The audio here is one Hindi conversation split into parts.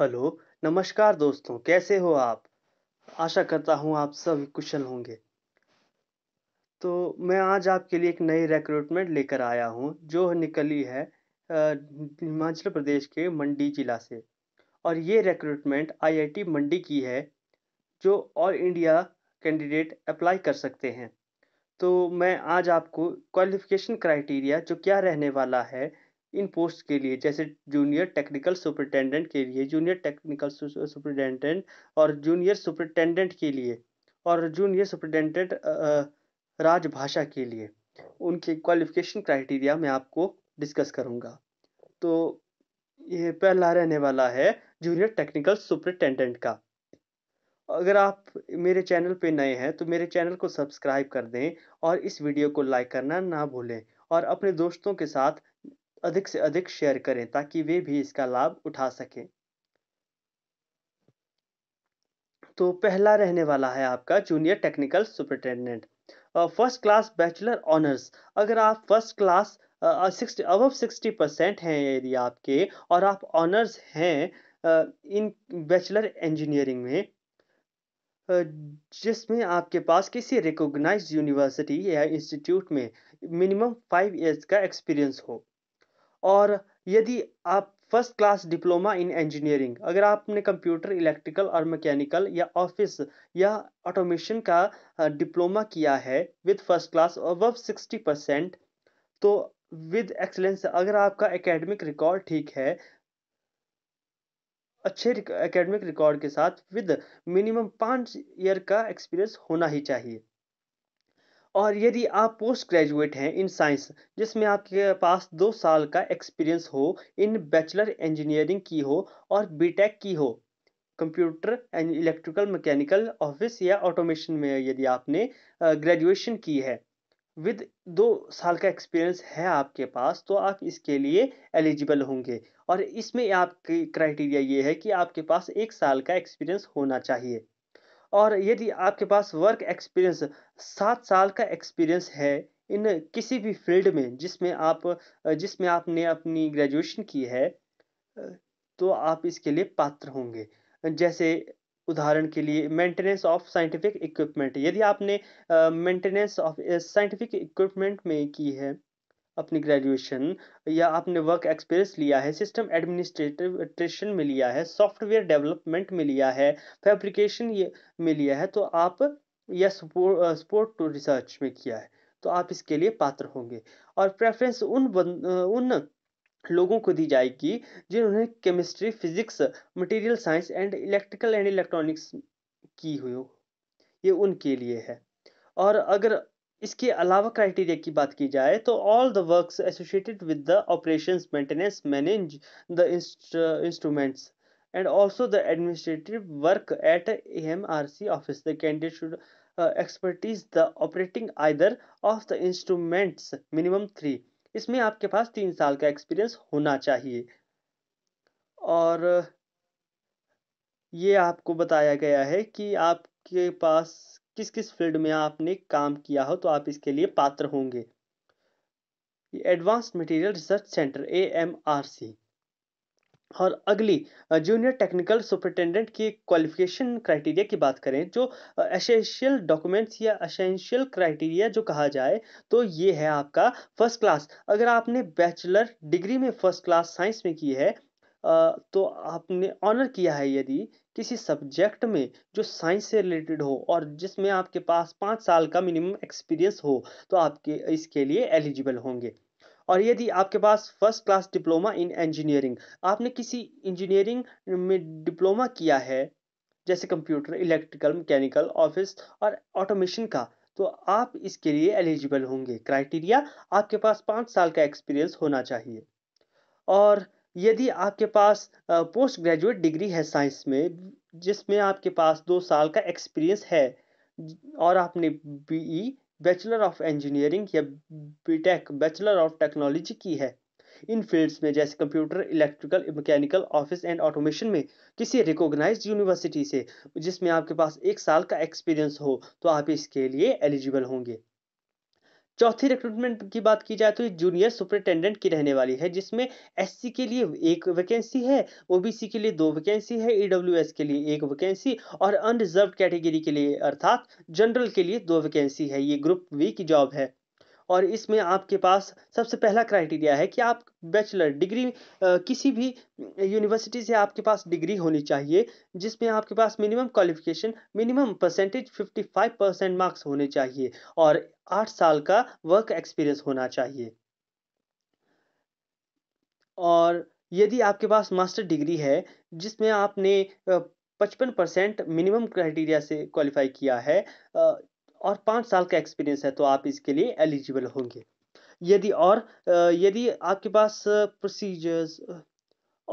हेलो नमस्कार दोस्तों कैसे हो आप आशा करता हूँ आप सब कुशल होंगे तो मैं आज आपके लिए एक नई रिक्रूटमेंट लेकर आया हूँ जो निकली है हिमाचल प्रदेश के मंडी जिला से और ये रिक्रूटमेंट आईआईटी मंडी की है जो ऑल इंडिया कैंडिडेट अप्लाई कर सकते हैं तो मैं आज आपको क्वालिफिकेशन क्राइटेरिया जो क्या रहने वाला है इन पोस्ट के लिए जैसे जूनियर टेक्निकल सुपरिटेंडेंट के लिए जूनियर टेक्निकल सुपरिटेंडेंट और जूनियर सुपरिटेंडेंट के लिए और जूनियर सुपरिटेंडेंट राजभाषा के लिए उनके क्वालिफिकेशन क्राइटेरिया मैं आपको डिस्कस करूंगा तो ये पहला रहने वाला है जूनियर टेक्निकल सुपरिटेंडेंट का अगर आप मेरे चैनल पे नए हैं तो मेरे चैनल को सब्सक्राइब कर दें और इस वीडियो को लाइक करना ना भूलें और अपने दोस्तों के साथ अधिक से अधिक शेयर करें ताकि वे भी इसका लाभ उठा सकें तो पहला रहने वाला है आपका junior technical superintendent first class bachelor honours अगर आप first class sixty sixty percent हैं यदि आपके और आप ऑनर्स हैं इन बैचलर इंजीनियरिंग में जिसमें आपके पास किसी रिकॉग्नाइज्ड यूनिवर्सिटी या इंस्टीट्यूट में मिनिमम फाइव इयर्स का एक्सपीरियंस हो और यदि आप first class diploma in engineering अगर आपने कंप्यूटर इलेक्ट्रिकल और मैकेनिकल या ऑफिस या ऑटोमेशन का डिप्लोमा किया है with first class above sixty percent तो विद एक्सलेंस अगर आपका एकेडमिक रिकॉर्ड ठीक है अच्छे एकेडमिक रिकॉर्ड के साथ विद मिनिमम पाँच ईयर का एक्सपीरियंस होना ही चाहिए और यदि आप पोस्ट ग्रेजुएट हैं इन साइंस जिसमें आपके पास दो साल का एक्सपीरियंस हो इन बैचलर इंजीनियरिंग की हो और बीटेक की हो computer and electrical mechanical office या ऑटोमेशन में यदि आपने ग्रेजुएशन की है विद दो साल का एक्सपीरियंस है आपके पास तो आप इसके लिए एलिजिबल होंगे और इसमें आपकी क्राइटेरिया ये है कि आपके पास एक साल का एक्सपीरियंस होना चाहिए और यदि आपके पास वर्क एक्सपीरियंस सात साल का एक्सपीरियंस है इन किसी भी फील्ड में जिसमें आप जिसमें आपने अपनी ग्रेजुएशन की है तो आप इसके लिए पात्र होंगे जैसे उदाहरण के लिए मेंटेनेंस ऑफ साइंटिफिक इक्विपमेंट यदि आपने मेंटेनेंस ऑफ साइंटिफिक इक्विपमेंट में की है अपनी ग्रेजुएशन या आपने वर्क एक्सपीरियंस लिया है सिस्टम एडमिनिस्ट्रेटिव ट्रेशन में लिया है सॉफ्टवेयर डेवलपमेंट में लिया है फैब्रिकेशन में लिया है तो आप या सपोर्ट सपोर्ट टू रिसर्च में किया है तो आप इसके लिए पात्र होंगे और प्रेफरेंस उन बन, उन लोगों को दी जाएगी जिन्होंने chemistry physics material science and electrical and electronics की हुई हो ये उनके लिए है और अगर इसके अलावा क्राइटेरिया की बात की जाए तो all the work associated with the operation maintenance manage the instruments and also the administrative work at AMRC office the candidate should expertise the operating either of the instruments minimum three इसमें आपके पास तीन साल का एक्सपीरियंस होना चाहिए और ये आपको बताया गया है कि आपके पास किस किस फील्ड में आपने काम किया हो तो आप इसके लिए पात्र होंगे advance material research centre A M R C और अगली जूनियर टेक्निकल सुपरिटेंडेंट की क्वालिफिकेशन क्राइटेरिया की बात करें जो एसेंशियल डॉक्यूमेंट्स या एसेंशियल क्राइटेरिया जो कहा जाए तो ये है आपका फर्स्ट क्लास अगर आपने बैचलर डिग्री में फर्स्ट क्लास साइंस में की है तो आपने ऑनर किया है यदि किसी सब्जेक्ट में जो साइंस से रिलेटेड हो और जिसमें आपके पास पाँच साल का मिनिमम एक्सपीरियंस हो तो आपके इसके लिए एलिजिबल होंगे और यदि आपके पास first class diploma in engineering आपने किसी इंजीनियरिंग में डिप्लोमा किया है जैसे कंप्यूटर इलेक्ट्रिकल मैकेनिकल ऑफिस और ऑटोमेशन का तो आप इसके लिए एलिजिबल होंगे क्राइटेरिया आपके पास पाँच साल का एक्सपीरियंस होना चाहिए और यदि आपके पास पोस्ट ग्रेजुएट डिग्री है साइंस में जिसमें आपके पास दो साल का एक्सपीरियंस है और आपने बीई बैचलर ऑफ इंजीनियरिंग या बीटेक बैचलर ऑफ टेक्नोलॉजी की है इन फील्ड्स में जैसे computer electrical mechanical office and automation में किसी रिकॉग्नाइज यूनिवर्सिटी से जिसमें आपके पास एक साल का एक्सपीरियंस हो तो आप इसके लिए एलिजिबल होंगे चौथी रिक्रूटमेंट की बात की जाए तो ये जूनियर सुपरिटेंडेंट की रहने वाली है जिसमें एससी के लिए एक वैकेंसी है ओबीसी के लिए दो वैकेंसी है ईडब्ल्यूएस e के लिए एक वैकेंसी और अनरिजर्व कैटेगरी के लिए अर्थात जनरल के लिए दो वैकेंसी है ये ग्रुप वी की जॉब है और इसमें आपके पास सबसे पहला क्राइटेरिया है कि आप बैचलर डिग्री किसी भी यूनिवर्सिटी से आपके पास डिग्री होनी चाहिए जिसमें आपके पास minimum qualification minimum percentage 55 percent marks होने चाहिए और आठ साल का वर्क एक्सपीरियंस होना चाहिए और यदि आपके पास मास्टर डिग्री है जिसमें आपने पचपन परसेंट मिनिमम क्राइटेरिया से क्वालिफाई किया है और पाँच साल का एक्सपीरियंस है तो आप इसके लिए एलिजिबल होंगे यदि और यदि आपके पास प्रोसीजर्स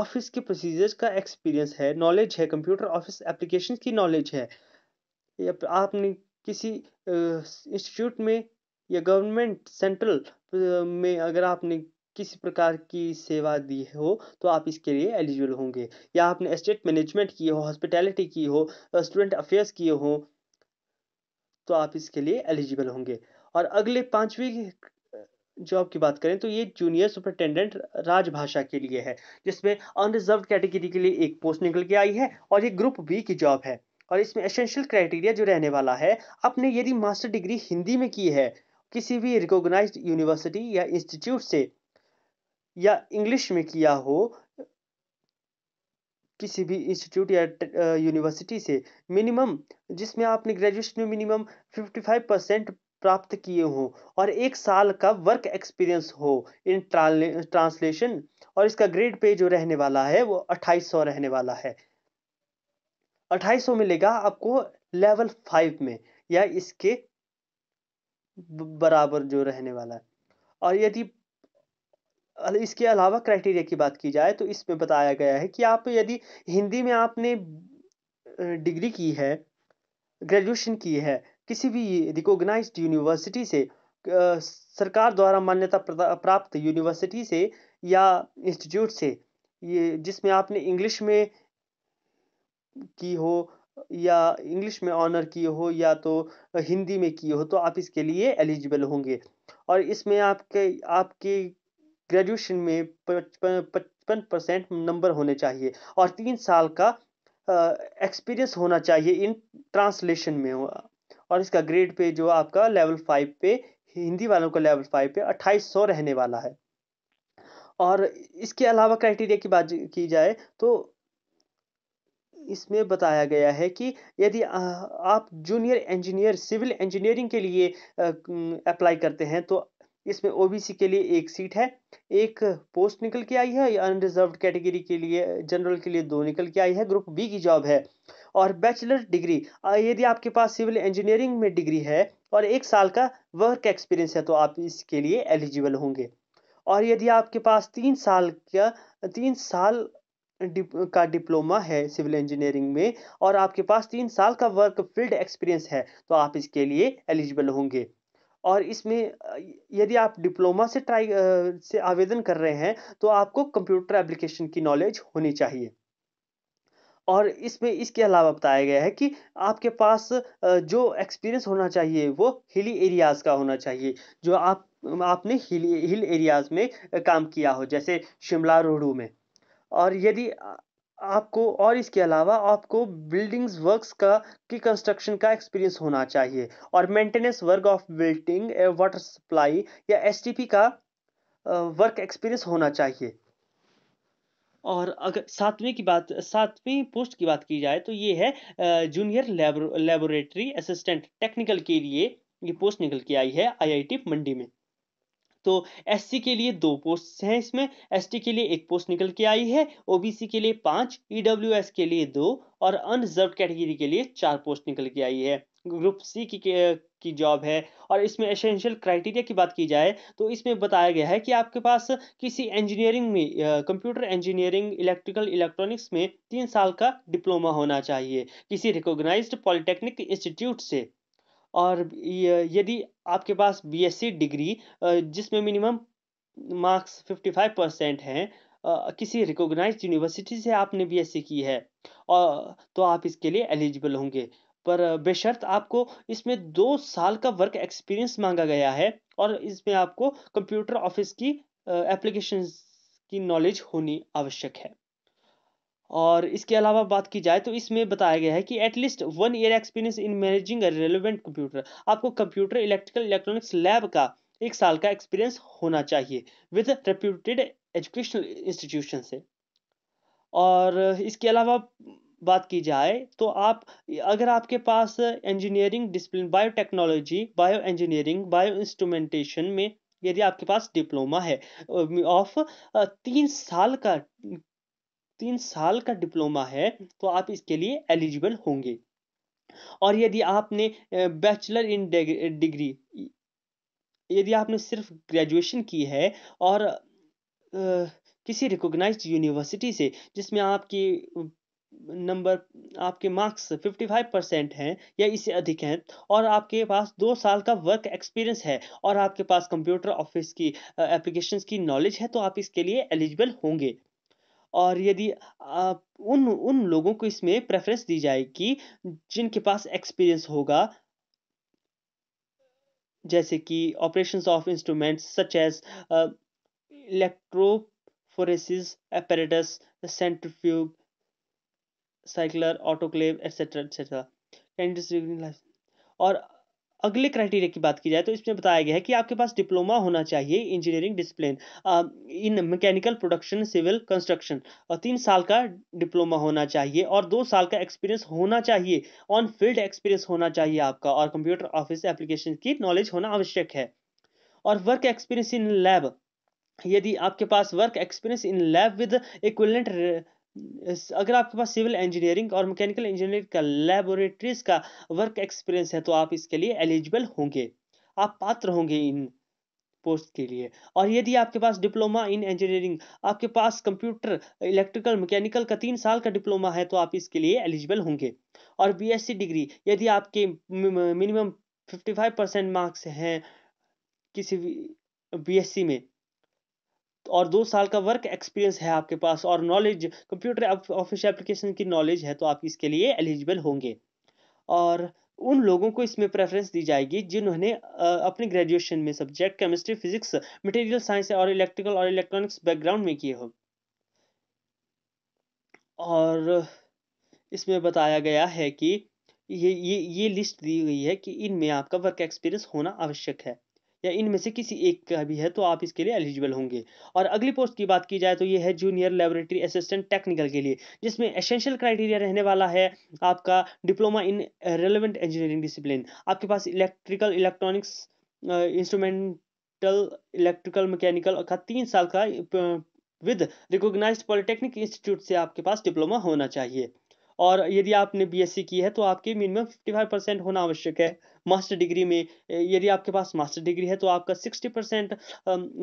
ऑफिस के प्रोसीजर्स का एक्सपीरियंस है नॉलेज है कंप्यूटर ऑफिस एप्लीकेशन की नॉलेज है आपने किसी इंस्टीट्यूट में या गवर्नमेंट सेंट्रल में अगर आपने किसी प्रकार की सेवा दी हो तो आप इसके लिए एलिजिबल होंगे या आपने एस्टेट मैनेजमेंट की हो हॉस्पिटैलिटी की हो स्टूडेंट अफेयर्स किए हो तो आप इसके लिए एलिजिबल होंगे और अगले पांचवी जॉब की बात करें तो ये जूनियर सुपरटेंडेंट राजभाषा के लिए है जिसमें अनरिजर्व कैटेगरी के लिए एक पोस्ट निकल के आई है और ये ग्रुप बी की जॉब है और इसमें एसेंशियल क्राइटेरिया जो रहने वाला है आपने यदि मास्टर डिग्री हिंदी में की है किसी भी रिकॉग्नाइज्ड यूनिवर्सिटी या इंस्टीट्यूट से या इंग्लिश में किया हो किसी भी इंस्टीट्यूट या यूनिवर्सिटी से मिनिमम जिसमें आपने ग्रेजुएशन में मिनिमम 55 परसेंट प्राप्त किए हो और एक साल का वर्क एक्सपीरियंस हो इन ट्रांसलेशन और इसका ग्रेड पे जो रहने वाला है वो 2800 रहने वाला है 2800 मिलेगा आपको लेवल फाइव में या इसके बराबर जो रहने वाला है और यदि इसके अलावा क्राइटेरिया की बात की जाए तो इसमें बताया गया है कि आप यदि हिंदी में आपने डिग्री की है ग्रेजुएशन की है किसी भी रिकॉग्नाइज यूनिवर्सिटी से सरकार द्वारा मान्यता प्राप्त यूनिवर्सिटी से या इंस्टीट्यूट से ये जिसमें आपने इंग्लिश में की हो या इंग्लिश में ऑनर की हो या तो हिंदी में की हो तो आप इसके लिए एलिजिबल होंगे और इसमें आपके आपके ग्रेजुएशन में पचपन परसेंट नंबर होने चाहिए और तीन साल का एक्सपीरियंस होना चाहिए इन ट्रांसलेशन में और इसका ग्रेड पे जो आपका लेवल फाइव पे हिंदी वालों का लेवल फाइव पे अट्ठाईस सौ रहने वाला है और इसके अलावा क्राइटेरिया की बात की जाए तो इसमें बताया गया है कि यदि आप जूनियर इंजीनियर सिविल इंजीनियरिंग के लिए अप्लाई करते हैं तो इसमें ओबीसी के लिए एक सीट है एक पोस्ट निकल के आई है अनरिजर्व कैटेगरी के लिए जनरल के लिए दो निकल के आई है ग्रुप बी की जॉब है और बैचलर डिग्री यदि आपके पास सिविल इंजीनियरिंग में डिग्री है और एक साल का वर्क एक्सपीरियंस है तो आप इसके लिए एलिजिबल होंगे और यदि आपके पास तीन साल का तीन साल डिप, का डिप्लोमा है सिविल इंजीनियरिंग में और आपके पास तीन साल का वर्क फील्ड एक्सपीरियंस है तो आप इसके लिए एलिजिबल होंगे और इसमें यदि आप डिप्लोमा से ट्राई से आवेदन कर रहे हैं तो आपको कंप्यूटर एप्लीकेशन की नॉलेज होनी चाहिए और इसमें इसके अलावा बताया गया है कि आपके पास जो एक्सपीरियंस होना चाहिए वो हिली एरियाज़ का होना चाहिए जो आप आपने हिल हिल एरियाज़ में काम किया हो जैसे शिमला रोडू में और यदि आपको और इसके अलावा आपको बिल्डिंग्स वर्क्स का की कंस्ट्रक्शन का एक्सपीरियंस होना चाहिए और maintenance work of building water supply या एस का वर्क एक्सपीरियंस होना चाहिए और अगर सातवीं की बात सातवीं पोस्ट की बात की जाए तो ये है जूनियर लेबोरेटरी असिस्टेंट टेक्निकल के लिए ये पोस्ट निकल के आई है आईआईटी मंडी में तो एस के लिए दो पोस्ट हैं इसमें एस के लिए एक पोस्ट निकल के आई है ओबीसी के लिए पांच ईडब्ल्यूएस e के लिए दो और अनरिजर्व कैटेगरी के लिए चार पोस्ट निकल के आई है ग्रुप सी की की जॉब है और इसमें एसेंशियल क्राइटेरिया की बात की जाए तो इसमें बताया गया है कि आपके पास किसी इंजीनियरिंग में कंप्यूटर इंजीनियरिंग इलेक्ट्रिकल इलेक्ट्रॉनिक्स में तीन साल का डिप्लोमा होना चाहिए किसी रिकॉग्नाइज्ड पॉलिटेक्निक इंस्टीट्यूट से और यदि आपके पास बीएससी डिग्री जिसमें मिनिमम मार्क्स 55 परसेंट हैं किसी रिकोगनाइज यूनिवर्सिटी से आपने बीएससी की है और तो आप इसके लिए एलिजिबल होंगे पर बेशर्त आपको इसमें दो साल का वर्क एक्सपीरियंस मांगा गया है और इसमें आपको कंप्यूटर ऑफिस की एप्लीकेशन की नॉलेज होनी आवश्यक है और इसके अलावा बात की जाए तो इसमें बताया गया है कि at least one year experience in managing a relevant computer आपको कंप्यूटर इलेक्ट्रिकल इलेक्ट्रॉनिक्स लैब का एक साल का एक्सपीरियंस होना चाहिए विद रेप्यूटेड एजुकेशनल इंस्टीट्यूशन से और इसके अलावा बात की जाए तो आप अगर आपके पास engineering discipline biotechnology bio engineering bio instrumentation में यदि आपके पास डिप्लोमा है ऑफ तीन साल का तीन साल का डिप्लोमा है तो आप इसके लिए एलिजिबल होंगे और यदि आपने बैचलर इन डिग्री यदि आपने सिर्फ ग्रेजुएशन की है और किसी रिकॉग्नाइज्ड यूनिवर्सिटी से जिसमें आपकी नंबर आपके मार्क्स 55 परसेंट हैं या इससे अधिक हैं और आपके पास दो साल का वर्क एक्सपीरियंस है और आपके पास कंप्यूटर ऑफिस की एप्लीकेशंस की नॉलेज है तो आप इसके लिए एलिजिबल होंगे और यदि उन उन लोगों को इसमें प्रेफरेंस दी जाएगी जिनके पास एक्सपीरियंस होगा जैसे कि operations of instruments such as electrophoresis apparatus centrifuge cycler autoclave etc etc candidates और अगले क्राइटेरिया की बात की जाए तो इसमें बताया गया है कि आपके पास डिप्लोमा होना चाहिए engineering discipline in mechanical production civil construction और तीन साल का डिप्लोमा होना चाहिए और दो साल का एक्सपीरियंस होना चाहिए ऑन फील्ड एक्सपीरियंस होना चाहिए आपका और कंप्यूटर ऑफिस एप्लीकेशन की नॉलेज होना आवश्यक है और वर्क एक्सपीरियंस इन लैब यदि आपके पास work experience in lab with equivalent अगर आपके पास सिविल इंजीनियरिंग और मैकेनिकल इंजीनियरिंग का लेबोरेटरीज का वर्क एक्सपीरियंस है तो आप इसके लिए एलिजिबल होंगे आप पात्र होंगे इन पोस्ट के लिए और यदि आपके पास डिप्लोमा इन इंजीनियरिंग आपके पास कंप्यूटर इलेक्ट्रिकल मैकेनिकल का तीन साल का डिप्लोमा है तो आप इसके लिए एलिजिबल होंगे और बीएससी डिग्री यदि आपके मिनिमम फाइव परसेंट मार्क्स हैं किसी बीएससी में और दो साल का वर्क एक्सपीरियंस है आपके पास और नॉलेज कंप्यूटर ऑफिस एप्लीकेशन की नॉलेज है तो आप इसके लिए एलिजिबल होंगे और उन लोगों को इसमें प्रेफरेंस दी जाएगी जिन्होंने अपने ग्रेजुएशन में subject chemistry physics material science और इलेक्ट्रिकल और इलेक्ट्रॉनिक्स बैकग्राउंड में किए हो और इसमें बताया गया है कि ये ये ये लिस्ट दी गई है कि इनमें आपका वर्क एक्सपीरियंस होना आवश्यक है या इनमें से किसी एक का भी है तो आप इसके लिए एलिजिबल होंगे और अगली पोस्ट की बात की जाए तो ये है जूनियर लेबोरेटरी असिस्टेंट टेक्निकल के लिए जिसमें एसेंशियल क्राइटेरिया रहने वाला है आपका diploma in relevant engineering discipline आपके पास electrical electronics instrumental electrical mechanical का तीन साल का विद रिकोगनाइज पॉलिटेक्निक इंस्टीट्यूट से आपके पास डिप्लोमा होना चाहिए और यदि आपने बीएससी की है तो आपके मिनिमम 55 परसेंट होना आवश्यक है मास्टर डिग्री में यदि आपके पास मास्टर डिग्री है तो आपका सिक्सटी परसेंट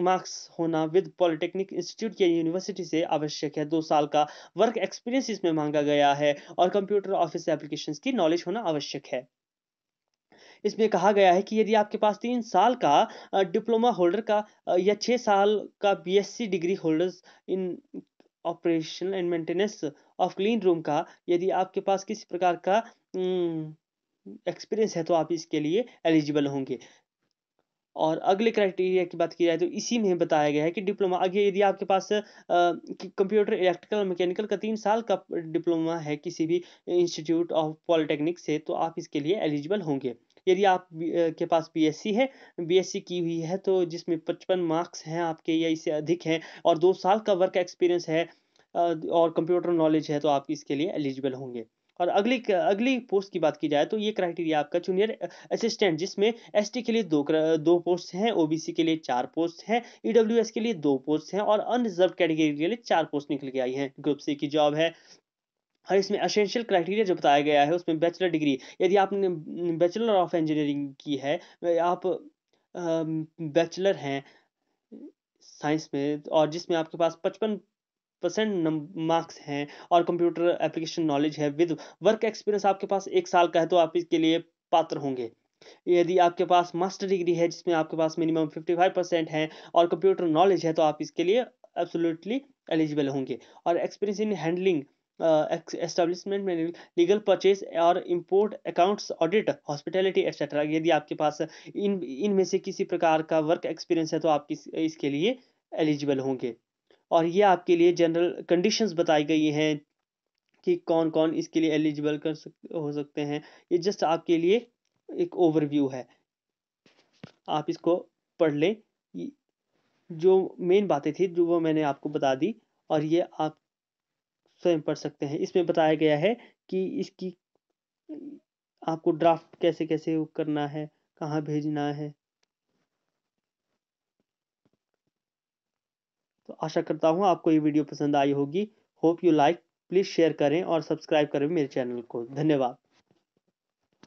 मार्क्स होना विद पॉलिटेक्निक इंस्टीट्यूट या यूनिवर्सिटी से आवश्यक है दो साल का वर्क एक्सपीरियंस इसमें मांगा गया है और कंप्यूटर ऑफिस एप्लीकेशन की नॉलेज होना आवश्यक है इसमें कहा गया है कि यदि आपके पास तीन साल का डिप्लोमा होल्डर का या छः साल का BSc degree holders in operation and maintenance of clean room का यदि आपके पास किसी प्रकार का न, एक्सपीरियंस है तो आप इसके लिए एलिजिबल होंगे और अगले क्राइटेरिया की बात की जाए तो इसी में बताया गया है कि डिप्लोमा आगे यदि आपके पास कंप्यूटर इलेक्ट्रिकल मैकेनिकल का तीन साल का डिप्लोमा है किसी भी इंस्टीट्यूट ऑफ पॉलिटेक्निक से तो आप इसके लिए एलिजिबल होंगे यदि आप के पास बीएससी है बीएससी की हुई है तो जिसमें पचपन मार्क्स हैं आपके या इससे अधिक हैं और दो साल का वर्क एक्सपीरियंस है और कंप्यूटर नॉलेज है तो आप इसके लिए एलिजिबल होंगे और अगली अगली पोस्ट की बात की जाए तो ये क्राइटेरिया आपका जूनियर असिस्टेंट जिसमें एस के लिए दो दो पोस्ट हैं ओ के लिए चार पोस्ट हैं ई e के लिए दो पोस्ट हैं और अनरिजर्व कैटेगरी के लिए चार पोस्ट निकल के आई हैं ग्रुप सी की जॉब है और इसमें असेंशियल क्राइटेरिया जो बताया गया है उसमें बैचलर डिग्री यदि आपने बैचलर ऑफ इंजीनियरिंग की है आप बैचलर हैं साइंस में और जिसमें आपके पास पचपन परसेंट मार्क्स हैं और कंप्यूटर एप्लीकेशन नॉलेज है विद वर्क एक्सपीरियंस आपके पास एक साल का है तो आप इसके लिए पात्र होंगे यदि आपके पास मास्टर डिग्री है जिसमें आपके पास मिनिमम फिफ्टी फाइव परसेंट है और कंप्यूटर नॉलेज है तो आप इसके लिए एब्सोल्युटली एलिजिबल होंगे और एक्सपीरियंस इन हैंडलिंग एस्टेब्लिशमेंट में लीगल परचेज और import accounts audit hospitality etcetera यदि आपके पास इन इनमें से किसी प्रकार का वर्क एक्सपीरियंस है तो आप इस, इसके लिए एलिजिबल होंगे और ये आपके लिए जनरल कंडीशंस बताई गई हैं कि कौन कौन इसके लिए एलिजिबल कर सक हो सकते हैं ये जस्ट आपके लिए एक ओवरव्यू है आप इसको पढ़ लें जो मेन बातें थी जो वो मैंने आपको बता दी और ये आप स्वयं पढ़ सकते हैं इसमें बताया गया है कि इसकी आपको ड्राफ्ट कैसे कैसे करना है कहाँ भेजना है तो आशा करता हूँ आपको ये वीडियो पसंद आई होगी hope you like please share करें और सब्सक्राइब करें मेरे चैनल को धन्यवाद